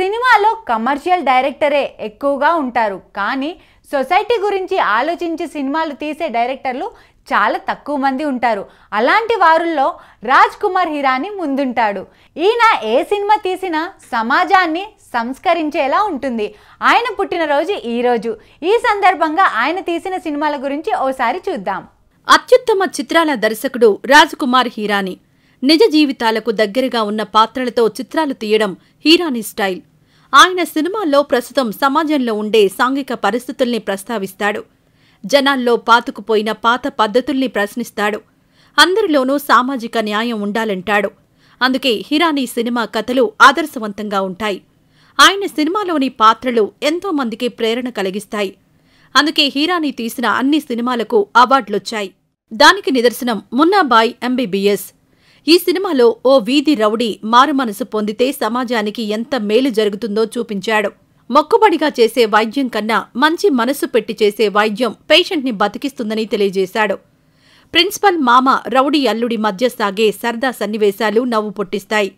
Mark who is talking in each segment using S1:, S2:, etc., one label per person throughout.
S1: సినిమాలో కమర్షియల్ డైరెక్టరే ఎక్కువగా ఉంటారు కానీ సొసైటీ గురించి ఆలోచించి సినిమాలు తీసే డైరెక్టర్లు చాలా తక్కువ మంది ఉంటారు అలాంటి వారుల్లో రాజ్ కుమార్ హిరాని ముందుంటాడు ఈయన ఏ సినిమా తీసినా సమాజాన్ని సంస్కరించేలా ఉంటుంది ఆయన పుట్టినరోజు ఈరోజు ఈ సందర్భంగా ఆయన తీసిన సినిమాల గురించి ఓసారి చూద్దాం అత్యుత్తమ చిత్రాల దర్శకుడు రాజ్
S2: కుమార్ హీరాని నిజ జీవితాలకు దగ్గరగా ఉన్న పాత్రలతో చిత్రాలు తీయడం హీరాని స్టైల్ ఆయన సినిమాల్లో ప్రస్తుతం సమాజంలో ఉండే సాంఘిక పరిస్థితుల్ని ప్రస్తావిస్తాడు జనాల్లో పాతుకుపోయిన పాత పద్ధతుల్ని ప్రశ్నిస్తాడు అందరిలోనూ సామాజిక న్యాయం ఉండాలంటాడు అందుకే హిరానీ సినిమా కథలు ఆదర్శవంతంగా ఉంటాయి ఆయన సినిమాలోని పాత్రలు ఎంతో మందికి ప్రేరణ కలిగిస్తాయి అందుకే హీరాని తీసిన అన్ని సినిమాలకు అవార్డులొచ్చాయి దానికి నిదర్శనం మున్నాబాయ్ ఎంబీబీఎస్ ఈ సినిమాలో ఓ వీధి రౌడీ మారుమనసు పొందితే సమాజానికి ఎంత మేలు జరుగుతుందో చూపించాడు మొక్కుబడిగా చేసే వైద్యం కన్నా మంచి మనసు పెట్టి చేసే వైద్యం పేషెంట్ని బతికిస్తుందని తెలియజేశాడు ప్రిన్సిపల్ మామ రౌడీ అల్లుడి మధ్య సాగే సరదా సన్నివేశాలు నవ్వు పుట్టిస్తాయి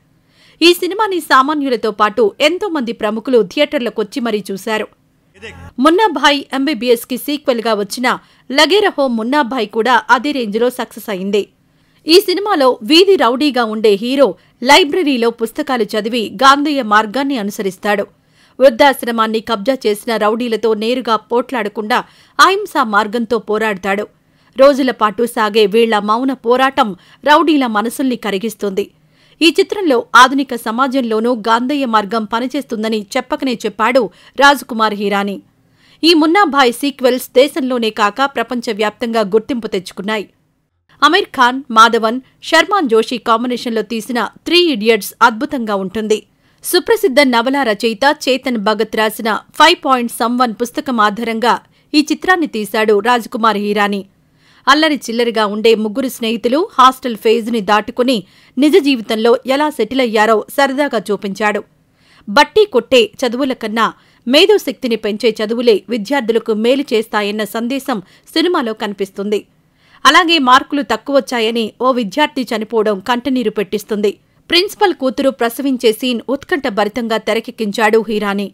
S2: ఈ సినిమాని సామాన్యులతో పాటు ఎంతో మంది ప్రముఖులు థియేటర్లకొచ్చి మరీ చూశారు మున్నాభాయ్ ఎంబీబీఎస్కి సీక్వెల్గా వచ్చిన లగేరహో మున్నాభాయ్ కూడా అదే రేంజ్లో సక్సెస్ అయింది ఈ సినిమాలో వీధి రౌడీగా ఉండే హీరో లైబ్రరీలో పుస్తకాలు చదివి గాంధీయ మార్గాన్ని అనుసరిస్తాడు వృద్ధాశ్రమాన్ని కబ్జా చేసిన రౌడీలతో నేరుగా పోట్లాడకుండా అహింసా మార్గంతో పోరాడతాడు రోజుల పాటు సాగే వీళ్ల మౌన పోరాటం రౌడీల మనసుల్ని కరిగిస్తుంది ఈ చిత్రంలో ఆధునిక సమాజంలోనూ గాంధయ్య మార్గం పనిచేస్తుందని చెప్పకనే చెప్పాడు కుమార్ హీరాని ఈ మున్నాభాయ్ సీక్వెల్స్ దేశంలోనే కాక ప్రపంచవ్యాప్తంగా గుర్తింపు తెచ్చుకున్నాయి అమీర్ ఖాన్ మాధవన్ షర్మాన్ జోషి కాంబినేషన్లో తీసిన త్రీ ఇడియట్స్ అద్భుతంగా ఉంటుంది సుప్రసిద్ధ నవల రచయిత చేతన్ భగత్ రాసిన ఫైవ్ పాయింట్ సమ్వన్ పుస్తకం ఆధారంగా ఈ చిత్రాన్ని తీశాడు రాజ్కుమార్ హీరాని అల్లరి చిల్లరిగా ఉండే ముగ్గురు స్నేహితులు హాస్టల్ ని దాటుకుని నిజ జీవితంలో ఎలా సెటిల్ అయ్యారో సరదాగా చూపించాడు బట్టి కొట్టే చదువుల కన్నా మేధోశక్తిని పెంచే చదువులే విద్యార్థులకు మేలు చేస్తాయన్న సందేశం సినిమాలో కనిపిస్తుంది అలాగే మార్కులు తక్కువచ్చాయని ఓ విద్యార్థి చనిపోవడం కంటనీరు పెట్టిస్తుంది ప్రిన్సిపల్ కూతురు ప్రసవించే సీన్ ఉత్కంఠభరితంగా తెరకెక్కించాడు హీరాని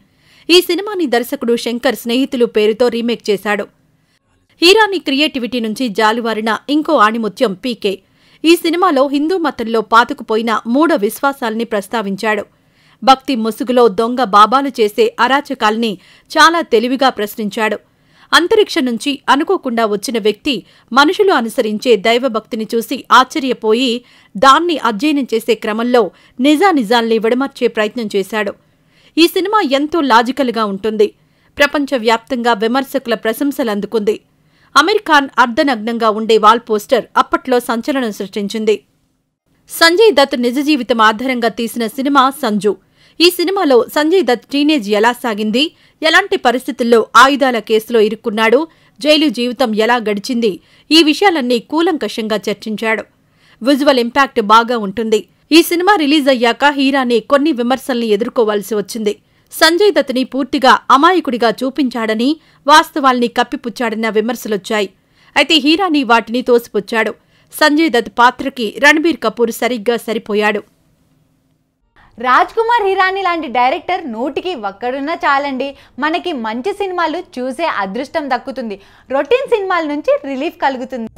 S2: ఈ సినిమాని దర్శకుడు శంకర్ స్నేహితులు పేరుతో రీమేక్ చేశాడు హీరాని క్రియేటివిటీ నుంచి జాలువారిన ఇంకో ఆణిముత్యం పీకే ఈ సినిమాలో హిందూ మతంలో పాతుకుపోయిన మూడ విశ్వాసాల్ని ప్రస్తావించాడు భక్తి ముసుగులో దొంగ బాబాలు చేసే అరాచకాల్ని చాలా తెలివిగా ప్రశ్నించాడు అంతరిక్షం నుంచి అనుకోకుండా వచ్చిన వ్యక్తి మనుషులు అనుసరించే దైవభక్తిని చూసి ఆశ్చర్యపోయి దాన్ని అధ్యయనం చేసే క్రమంలో నిజానిజాల్ని విడమర్చే ప్రయత్నం చేశాడు ఈ సినిమా ఎంతో లాజికల్గా ఉంటుంది ప్రపంచవ్యాప్తంగా విమర్శకుల ప్రశంసలు అందుకుంది అమెరికాన్ అర్ధనగ్నంగా ఉండే వాల్ పోస్టర్ అప్పట్లో సంచలనం సృష్టించింది సంజయ్ దత్ నిజ జీవితం ఆధారంగా తీసిన సినిమా సంజు ఈ సినిమాలో సంజయ్ దత్ టీనేజ్ ఎలా సాగింది ఎలాంటి పరిస్థితుల్లో ఆయుధాల కేసులో ఇరుక్కున్నాడు జైలు జీవితం ఎలా గడిచింది ఈ విషయాలన్నీ కూలంకషంగా చర్చించాడు విజువల్ ఇంపాక్ట్ బాగా ఉంటుంది ఈ సినిమా రిలీజ్ అయ్యాక హీరాని కొన్ని విమర్శల్ని ఎదుర్కోవాల్సి వచ్చింది సంజయ్ దత్ని పూర్తిగా అమాయకుడిగా చూపించాడని వాస్తవాల్ని కప్పిపుచ్చాడన్న విమర్శలొచ్చాయి అయితే హీరాని వాటిని తోసిపుచ్చాడు సంజయ్ దత్ పాత్రకి రణబీర్ కపూర్ సరిగ్గా సరిపోయాడు
S1: రాజ్ కుమార్ హీరాని లాంటి డైరెక్టర్ నూటికి ఒక్కడున్నా చాలండి మనకి మంచి సినిమాలు చూసే అదృష్టం దక్కుతుంది రొటీన్ సినిమాల నుంచి రిలీఫ్ కలుగుతుంది